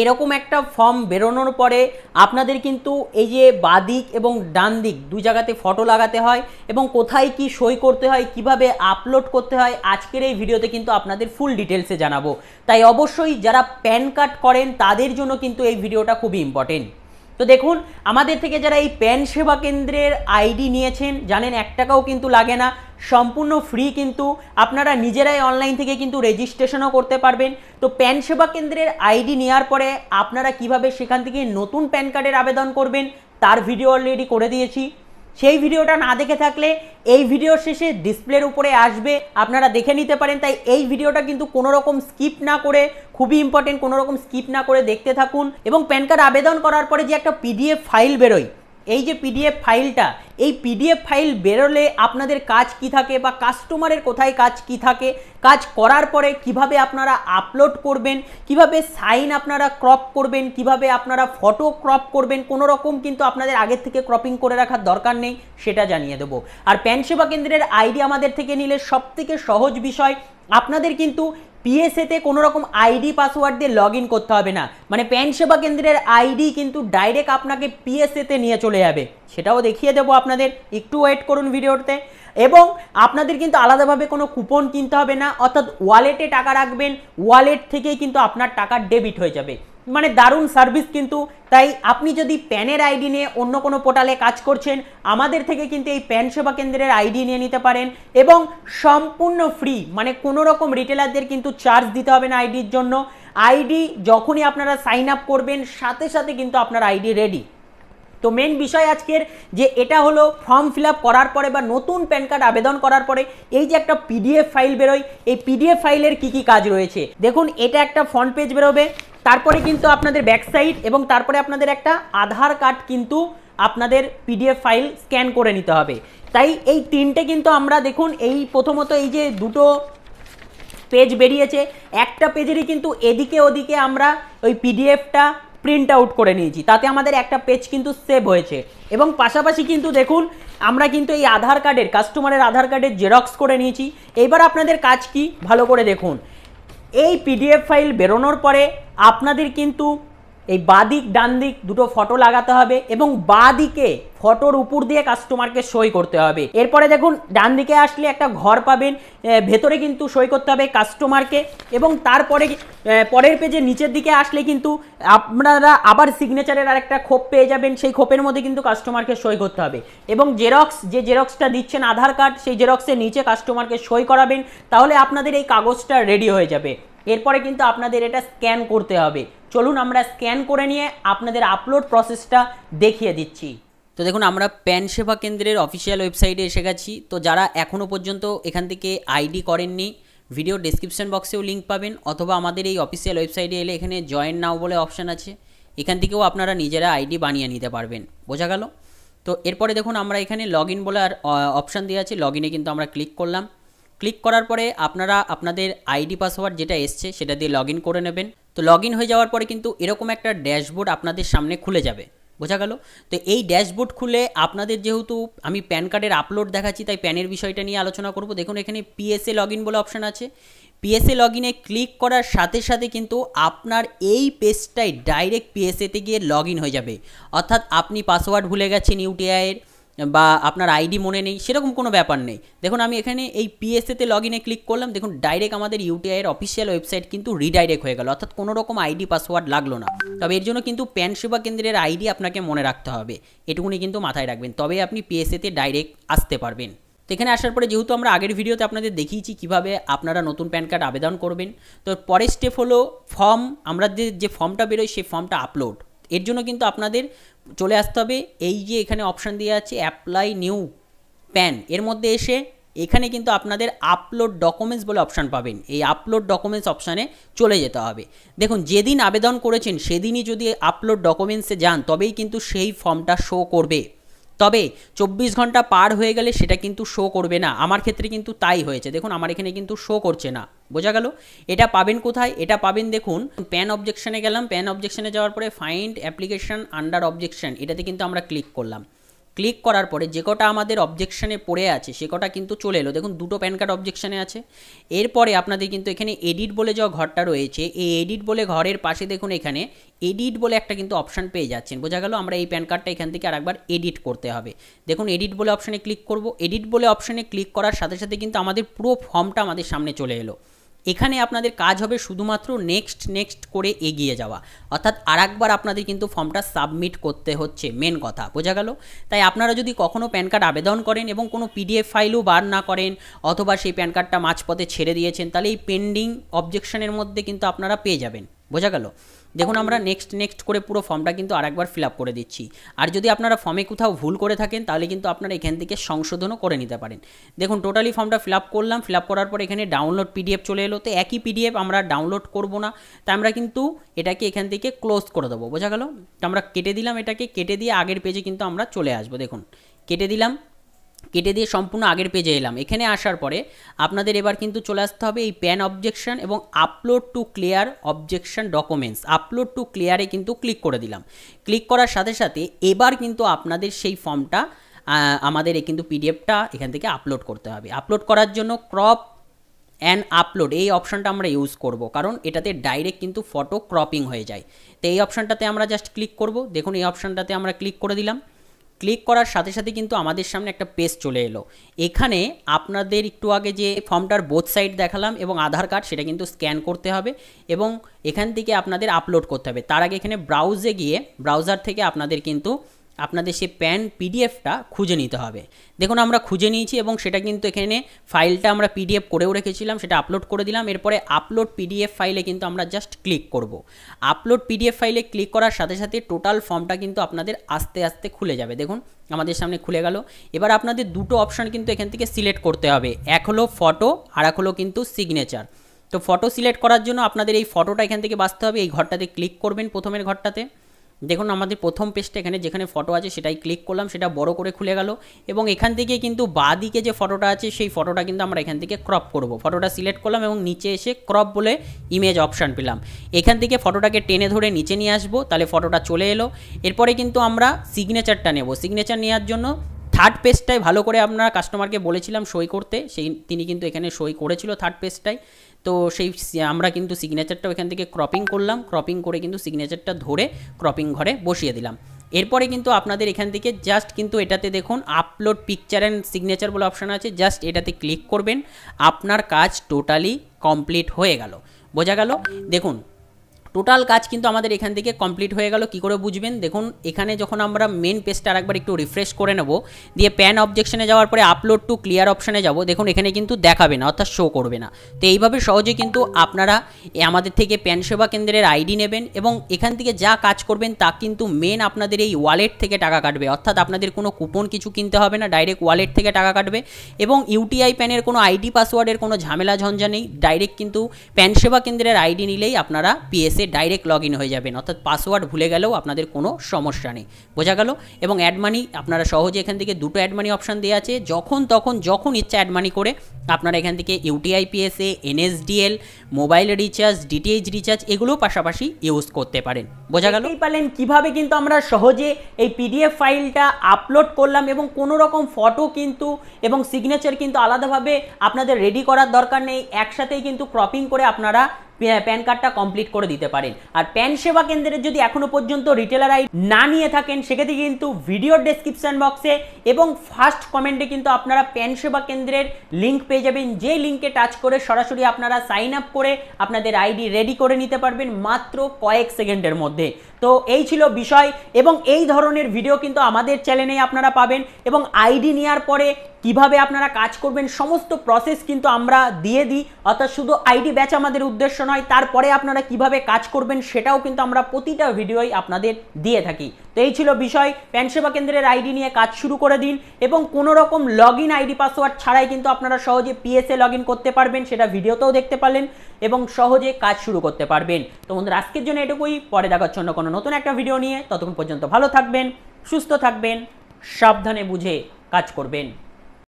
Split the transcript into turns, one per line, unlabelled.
এরকম একটা ফর্ম বেরোনোর পরে আপনাদের কিন্তু এই যে বাদিক এবং ডান দিক দু জায়গাতে ফটো লাগাতে হয় এবং কোথায় কি সই করতে হয় কিভাবে আপলোড করতে হয় আজকের এই ভিডিওতে কিন্তু আপনাদের ফুল ডিটেলসে জানাবো তাই অবশ্যই যারা প্যান কার্ড করেন তাদের জন্য কিন্তু এই ভিডিওটা খুবই ইম্পর্টেন্ট তো দেখুন আমাদের থেকে যারা এই প্যান সেবা কেন্দ্রের আইডি নিয়েছেন জানেন এক টাকাও কিন্তু লাগে না সম্পূর্ণ ফ্রি কিন্তু আপনারা নিজেরাই অনলাইন থেকে কিন্তু রেজিস্ট্রেশনও করতে পারবেন তো প্যান সেবা কেন্দ্রের আইডি নেওয়ার পরে আপনারা কিভাবে সেখান থেকে নতুন প্যান কার্ডের আবেদন করবেন তার ভিডিও অলরেডি করে দিয়েছি সেই ভিডিওটা না দেখে থাকলে এই ভিডিও শেষে ডিসপ্লের উপরে আসবে আপনারা দেখে নিতে পারেন তাই এই ভিডিওটা কিন্তু কোনো রকম স্কিপ না করে খুবই ইম্পর্টেন্ট কোনো রকম স্কিপ না করে দেখতে থাকুন এবং প্যান কার্ড আবেদন করার পরে যে একটা পিডিএফ ফাইল বেরোয় এই যে পিডিএফ ফাইলটা এই পিডিএফ ফাইল বেরোলে আপনাদের কাজ কি থাকে বা কাস্টমারের কোথায় কাজ কি থাকে কাজ করার পরে কিভাবে আপনারা আপলোড করবেন কিভাবে সাইন আপনারা ক্রপ করবেন কিভাবে আপনারা ফটো ক্রপ করবেন কোনো রকম কিন্তু আপনাদের আগের থেকে ক্রপিং করে রাখার দরকার নেই সেটা জানিয়ে দেবো আর প্যান সেবা কেন্দ্রের আইডি আমাদের থেকে নিলে সব থেকে সহজ বিষয় আপনাদের কিন্তু পিএসএতে কোনো রকম আইডি পাসওয়ার্ড দিয়ে লগ করতে হবে না মানে প্যান সেবা কেন্দ্রের আইডি কিন্তু ডাইরেক্ট আপনাকে পিএসএতে নিয়ে চলে যাবে সেটাও দেখিয়ে দেবো আপনাদের একটু ওয়েট করুন ভিডিওতে এবং আপনাদের কিন্তু আলাদাভাবে কোনো কুপন কিনতে হবে না অর্থাৎ ওয়ালেটে টাকা রাখবেন ওয়ালেট থেকেই কিন্তু আপনার টাকা ডেবিট হয়ে যাবে মানে দারুণ সার্ভিস কিন্তু তাই আপনি যদি প্যানের আইডি নিয়ে অন্য কোনো পোর্টালে কাজ করছেন আমাদের থেকে কিন্তু এই প্যান সেবা কেন্দ্রের আইডি নিয়ে নিতে পারেন এবং সম্পূর্ণ ফ্রি মানে কোনো রকম রিটেলারদের কিন্তু চার্জ দিতে হবে না আইডির জন্য আইডি যখনই আপনারা সাইন আপ করবেন সাথে সাথে কিন্তু আপনার আইডি রেডি তো মেন বিষয় আজকের যে এটা হলো ফর্ম ফিল করার পরে বা নতুন প্যান কার্ড আবেদন করার পরে এই যে একটা পিডিএফ ফাইল বেরোয় এই পিডিএফ ফাইলের কি কি কাজ রয়েছে দেখুন এটা একটা ফ্রন্ট পেজ বেরোবে তারপরে কিন্তু আপনাদের ব্যাকসাইড এবং তারপরে আপনাদের একটা আধার কার্ড কিন্তু আপনাদের পিডিএফ ফাইল স্ক্যান করে নিতে হবে তাই এই তিনটে কিন্তু আমরা দেখুন এই প্রথমত এই যে দুটো পেজ বেরিয়েছে একটা পেজেরই কিন্তু এদিকে ওদিকে আমরা ওই পিডিএফটা প্রিন্ট আউট করে নিয়েছি তাতে আমাদের একটা পেজ কিন্তু সেভ হয়েছে এবং পাশাপাশি কিন্তু দেখুন আমরা কিন্তু এই আধার কার্ডের কাস্টমারের আধার কার্ডের জেরক্স করে নিয়েছি এবার আপনাদের কাজ কি ভালো করে দেখুন এই পিডিএফ ফাইল বেরোনোর পরে আপনাদের কিন্তু এই বাদিক ডান দিক দুটো ফটো লাগাতে হবে এবং বাদিকে ফটোর উপর দিয়ে কাস্টমারকে সই করতে হবে এরপরে দেখুন ডান দিকে আসলে একটা ঘর পাবেন ভেতরে কিন্তু সই করতে হবে কাস্টমারকে এবং তারপরে পরের পেজে নিচের দিকে আসলে কিন্তু আপনারা আবার সিগনেচারের আর একটা খোপ পেয়ে যাবেন সেই খোপের মধ্যে কিন্তু কাস্টমারকে সই করতে হবে এবং জেরক্স যে জেরক্সটা দিচ্ছেন আধার কার্ড সেই জেরক্সের নিচে কাস্টমারকে সই করাবেন তাহলে আপনাদের এই কাগজটা রেডি হয়ে যাবে এরপরে কিন্তু আপনাদের এটা স্ক্যান করতে হবে চলুন আমরা স্ক্যান করে নিয়ে আপনাদের আপলোড প্রসেসটা দেখিয়ে দিচ্ছি তো দেখুন আমরা প্যান সেবা কেন্দ্রের অফিসিয়াল ওয়েবসাইটে এসে গেছি তো যারা এখনও পর্যন্ত এখান থেকে আইডি করেননি ভিডিও ডিসক্রিপশান বক্সেও লিঙ্ক পাবেন অথবা আমাদের এই অফিসিয়াল ওয়েবসাইটে এলে এখানে জয়েন নাও বলে অপশান আছে এখান থেকেও আপনারা নিজেরা আইডি বানিয়ে নিতে পারবেন বোঝা গেল তো এরপরে দেখুন আমরা এখানে লগ ইন বলে আর অপশান দেওয়া আছে লগ ইনে কিন্তু আমরা ক্লিক করলাম ক্লিক করার পরে আপনারা আপনাদের আইডি পাসওয়ার্ড যেটা এসছে সেটা দিয়ে লগ করে নেবেন তো লগ হয়ে যাওয়ার পরে কিন্তু এরকম একটা ড্যাশবোর্ড আপনাদের সামনে খুলে যাবে বোঝা গেল তো এই ড্যাশবোর্ড খুলে আপনাদের যেহেতু আমি প্যান কার্ডের আপলোড দেখাচ্ছি তাই প্যানের বিষয়টা নিয়ে আলোচনা করব দেখুন এখানে পিএসএ লগ বলে অপশান আছে পিএসএ লগ ক্লিক করার সাথে সাথে কিন্তু আপনার এই পেজটাই ডাইরেক্ট পিএসএতে গিয়ে লগ হয়ে যাবে অর্থাৎ আপনি পাসওয়ার্ড ভুলে গেছেন ইউটিআইয়ের বা আপনার আইডি মনে নেই সেরকম কোনো ব্যাপার নেই দেখুন আমি এখানে এই পিএসএতে লগ ইনে ক্লিক করলাম দেখুন ডাইরেক্ট আমাদের ইউটিআইয়ের অফিসিয়াল ওয়েবসাইট কিন্তু রিডাইরেক্ট হয়ে গেল অর্থাৎ কোনো রকম আইডি পাসওয়ার্ড লাগলো না তবে এর জন্য কিন্তু প্যান সেবা কেন্দ্রের আইডি আপনাকে মনে রাখতে হবে এটুকুনি কিন্তু মাথায় রাখবেন তবে আপনি পিএসএতে ডাইরেক্ট আসতে পারবেন তো এখানে আসার পরে যেহেতু আমরা আগের ভিডিওতে আপনাদের দেখিয়েছি কিভাবে আপনারা নতুন প্যান কার্ড আবেদন করবেন তো পরের স্টেপ হলো ফর্ম আমরা যে যে ফর্মটা বেরোয় সেই ফর্মটা আপলোড এর জন্য কিন্তু আপনাদের চলে আসতে হবে এই যে এখানে অপশান দেওয়া আছে অ্যাপ্লাই নিউ প্যান এর মধ্যে এসে এখানে কিন্তু আপনাদের আপলোড ডকুমেন্টস বলে অপশান পাবেন এই আপলোড ডকুমেন্টস অপশানে চলে যেতে হবে দেখুন যেদিন আবেদন করেছেন সেদিনই যদি আপলোড ডকুমেন্টসে যান তবেই কিন্তু সেই ফর্মটা শো করবে তবে চব্বিশ ঘন্টা পার হয়ে গেলে সেটা কিন্তু শো করবে না আমার ক্ষেত্রে কিন্তু তাই হয়েছে দেখুন আমার এখানে কিন্তু শো করছে না বোঝা গেল এটা পাবেন কোথায় এটা পাবেন দেখুন প্যান অবজেকশনে গেলাম প্যান অবজেকশনে যাওয়ার পরে ফাইন্ড অ্যাপ্লিকেশন আন্ডার অবজেকশন এটাতে কিন্তু আমরা ক্লিক করলাম ক্লিক করার পরে যে কটা আমাদের অবজেকশানে পড়ে আছে সে কটা কিন্তু চলে এলো দেখুন দুটো প্যান কার্ড অবজেকশানে আছে এরপরে আপনাদের কিন্তু এখানে এডিট বলে যে ঘরটা রয়েছে এই এডিট বলে ঘরের পাশে দেখুন এখানে এডিট বলে একটা কিন্তু অপশান পেয়ে যাচ্ছেন বোঝা গেল আমরা এই প্যান কার্ডটা এখান থেকে আরেকবার এডিট করতে হবে দেখুন এডিট বলে অপশানে ক্লিক করব এডিট বলে অপশানে ক্লিক করার সাথে সাথে কিন্তু আমাদের পুরো ফর্মটা আমাদের সামনে চলে এলো এখানে আপনাদের কাজ হবে শুধুমাত্র নেক্সট নেক্সট করে এগিয়ে যাওয়া অর্থাৎ আরেকবার আপনাদের কিন্তু ফর্মটা সাবমিট করতে হচ্ছে মেন কথা বোঝা গেল তাই আপনারা যদি কখনও প্যান কার্ড আবেদন করেন এবং কোনো পিডিএফ ফাইলও বার না করেন অথবা সেই প্যান কার্ডটা মাঝপথে ছেড়ে দিয়েছেন তাহলে এই পেন্ডিং অবজেকশনের মধ্যে কিন্তু আপনারা পেয়ে যাবেন বোঝা গেল দেখুন আমরা নেক্সট নেক্সট করে পুরো ফর্মটা কিন্তু আরেকবার ফিল আপ করে দিচ্ছি আর যদি আপনারা ফর্মে কোথাও ভুল করে থাকেন তাহলে কিন্তু আপনারা এখান থেকে সংশোধনও করে নিতে পারেন দেখুন টোটালি ফর্মটা ফিল আপ করলাম ফিল আপ করার পর এখানে ডাউনলোড পিডিএফ চলে এলো তো একই পিডিএফ আমরা ডাউনলোড করব না তাই আমরা কিন্তু এটাকে এখান থেকে ক্লোজ করে দেবো বোঝা গেল তো আমরা কেটে দিলাম এটাকে কেটে দিয়ে আগের পেজে কিন্তু আমরা চলে আসবো দেখুন কেটে দিলাম কেটে দিয়ে সম্পূর্ণ আগের পেজে এলাম এখানে আসার পরে আপনাদের এবার কিন্তু চলে আসতে হবে এই প্যান অবজেকশন এবং upload to clear objection documents upload to ক্লিয়ারে কিন্তু ক্লিক করে দিলাম ক্লিক করার সাথে সাথে এবার কিন্তু আপনাদের সেই ফর্মটা আমাদের এই কিন্তু পিডিএফটা এখান থেকে আপলোড করতে হবে আপলোড করার জন্য ক্রপ অ্যান্ড আপলোড এই অপশানটা আমরা ইউজ করব কারণ এটাতে ডাইরেক্ট কিন্তু ফটো ক্রপিং হয়ে যায় তো এই অপশনটাতে আমরা জাস্ট ক্লিক করব দেখুন এই অপশানটাতে আমরা ক্লিক করে দিলাম ক্লিক করার সাথে সাথে কিন্তু আমাদের সামনে একটা পেজ চলে এলো এখানে আপনাদের একটু আগে যে ফর্মটার বোথ সাইড দেখালাম এবং আধার কার্ড সেটা কিন্তু স্ক্যান করতে হবে এবং এখান থেকে আপনাদের আপলোড করতে হবে তার আগে এখানে ব্রাউজে গিয়ে ব্রাউজার থেকে আপনাদের কিন্তু আপনাদের সেই প্যান পিডিএফটা খুঁজে নিতে হবে দেখুন আমরা খুঁজে নিয়েছি এবং সেটা কিন্তু এখানে ফাইলটা আমরা পিডিএফ করেও রেখেছিলাম সেটা আপলোড করে দিলাম এরপরে আপলোড পিডিএফ ফাইলে কিন্তু আমরা জাস্ট ক্লিক করব আপলোড পিডিএফ ফাইলে ক্লিক করার সাথে সাথে টোটাল ফর্মটা কিন্তু আপনাদের আস্তে আস্তে খুলে যাবে দেখুন আমাদের সামনে খুলে গেল এবার আপনাদের দুটো অপশান কিন্তু এখান থেকে সিলেক্ট করতে হবে এক হলো ফটো আর এক হলো কিন্তু সিগনেচার তো ফটো সিলেক্ট করার জন্য আপনাদের এই ফটোটা এখান থেকে বাঁচতে হবে এই ঘরটাতে ক্লিক করবেন প্রথমের ঘরটাতে দেখুন আমাদের প্রথম পেজটা এখানে যেখানে ফটো আছে সেটাই ক্লিক করলাম সেটা বড় করে খুলে গেল এবং এখান থেকে কিন্তু বা দিকে যে ফটোটা আছে সেই ফটোটা কিন্তু আমরা এখান থেকে ক্রপ করব ফটোটা সিলেক্ট করলাম এবং নিচে এসে ক্রপ বলে ইমেজ অপশান পেলাম এখান থেকে ফটোটাকে টেনে ধরে নিচে নিয়ে আসবো তাহলে ফটোটা চলে এলো এরপরে কিন্তু আমরা সিগনেচারটা নেব সিগনেচার নেওয়ার জন্য থার্ড পেজটাই ভালো করে আপনারা কাস্টমারকে বলেছিলাম সই করতে সেই তিনি কিন্তু এখানে সই করেছিল থার্ড পেজটাই তো সেই আমরা কিন্তু সিগনেচারটা ওখান থেকে ক্রপিং করলাম ক্রপিং করে কিন্তু সিগনেচারটা ধরে ক্রপিং ঘরে বসিয়ে দিলাম এরপরে কিন্তু আপনাদের এখান থেকে জাস্ট কিন্তু এটাতে দেখুন আপলোড পিকচার অ্যান্ড সিগনেচার বলে অপশান আছে জাস্ট এটাতে ক্লিক করবেন আপনার কাজ টোটালি কমপ্লিট হয়ে গেল বোঝা গেল দেখুন টোটাল কাজ কিন্তু আমাদের এখান থেকে কমপ্লিট হয়ে গেল কি করে বুঝবেন দেখুন এখানে যখন আমরা মেন পেজটা আরেকবার একটু রিফ্রেশ করে নেব দিয়ে প্যান অবজেকশনে যাওয়ার পরে আপলোড টু ক্লিয়ার অপশানে যাব দেখুন এখানে কিন্তু দেখাবে না অর্থাৎ শো করবে না তো এইভাবে সহজে কিন্তু আপনারা আমাদের থেকে প্যান সেবা কেন্দ্রের আইডি নেবেন এবং এখান থেকে যা কাজ করবেন তা কিন্তু মেন আপনাদের এই ওয়ালেট থেকে টাকা কাটবে অর্থাৎ আপনাদের কোনো কুপন কিছু কিনতে হবে না ডাইরেক্ট ওয়ালেট থেকে টাকা কাটবে এবং ইউটিআই প্যানের কোনো আইডি পাসওয়ার্ডের কোনো ঝামেলা ঝঞ্ঝা নেই ডাইরেক্ট কিন্তু প্যান সেবা কেন্দ্রের আইডি নিলেই আপনারা পিএসএ এসে ডাইরেক্ট লগ ইন হয়ে যাবেন অর্থাৎ পাসওয়ার্ড ভুলে গেলেও আপনাদের কোনো সমস্যা নেই বোঝা গেল এবং অ্যাডমানি আপনারা সহজে এখান থেকে দুটো অ্যাডমানি অপশান দেওয়া আছে যখন তখন যখন ইচ্ছা অ্যাডমানি করে আপনারা এখান থেকে UTIPSA NSDL mobile recharge DTH recharge এগুলো পাশাপাশি ইউজ করতে পারেন বোঝা গেল পারলেন কিভাবে কিন্তু আমরা সহজে এই পিডিএফ ফাইলটা আপলোড করলাম এবং কোনো রকম ফটো কিন্তু এবং সিগনেচার কিন্তু আলাদাভাবে আপনাদের রেডি করার দরকার নেই একসাথেই কিন্তু ক্রপিং করে আপনারা প্যান কার্ডটা কমপ্লিট করে দিতে পারেন আর প্যান সেবা কেন্দ্রের যদি এখনো পর্যন্ত রিটেলার আইডি না নিয়ে থাকেন সেক্ষেত্রে কিন্তু ভিডিওর ডেসক্রিপশান বক্সে এবং ফার্স্ট কমেন্টে কিন্তু আপনারা প্যান সেবা কেন্দ্রের লিঙ্ক পেয়ে যাবেন যে লিঙ্কে টাচ করে সরাসরি আপনারা সাইন আপ করে আপনাদের আইডি রেডি করে নিতে পারবেন মাত্র কয়েক সেকেন্ডের মধ্যে তো এই ছিল বিষয় এবং এই ধরনের ভিডিও কিন্তু আমাদের চ্যানেলে আপনারা পাবেন এবং আইডি নেওয়ার পরে কিভাবে আপনারা কাজ করবেন সমস্ত প্রসেস কিন্তু আমরা দিয়ে দিই অর্থাৎ শুধু আইডি ব্যাচ আমাদের উদ্দেশ্য নয় তারপরে আপনারা কিভাবে কাজ করবেন সেটাও কিন্তু আমরা প্রতিটা ভিডিওই আপনাদের দিয়ে থাকি তো এই ছিল বিষয় প্যানসেবা কেন্দ্রের আইডি নিয়ে কাজ শুরু করে দিন এবং কোনো রকম লগ ইন আইডি পাসওয়ার্ড ছাড়াই কিন্তু আপনারা সহজে পিএসএ লগ করতে পারবেন সেটা ভিডিওতেও দেখতে পারলেন এবং সহজে কাজ শুরু করতে পারবেন তো বন্ধুরা আজকের জন্য এটুকুই পরে দেখার জন্য কোনো নতুন একটা ভিডিও নিয়ে ততক্ষণ পর্যন্ত ভালো থাকবেন সুস্থ থাকবেন সাবধানে বুঝে কাজ করবেন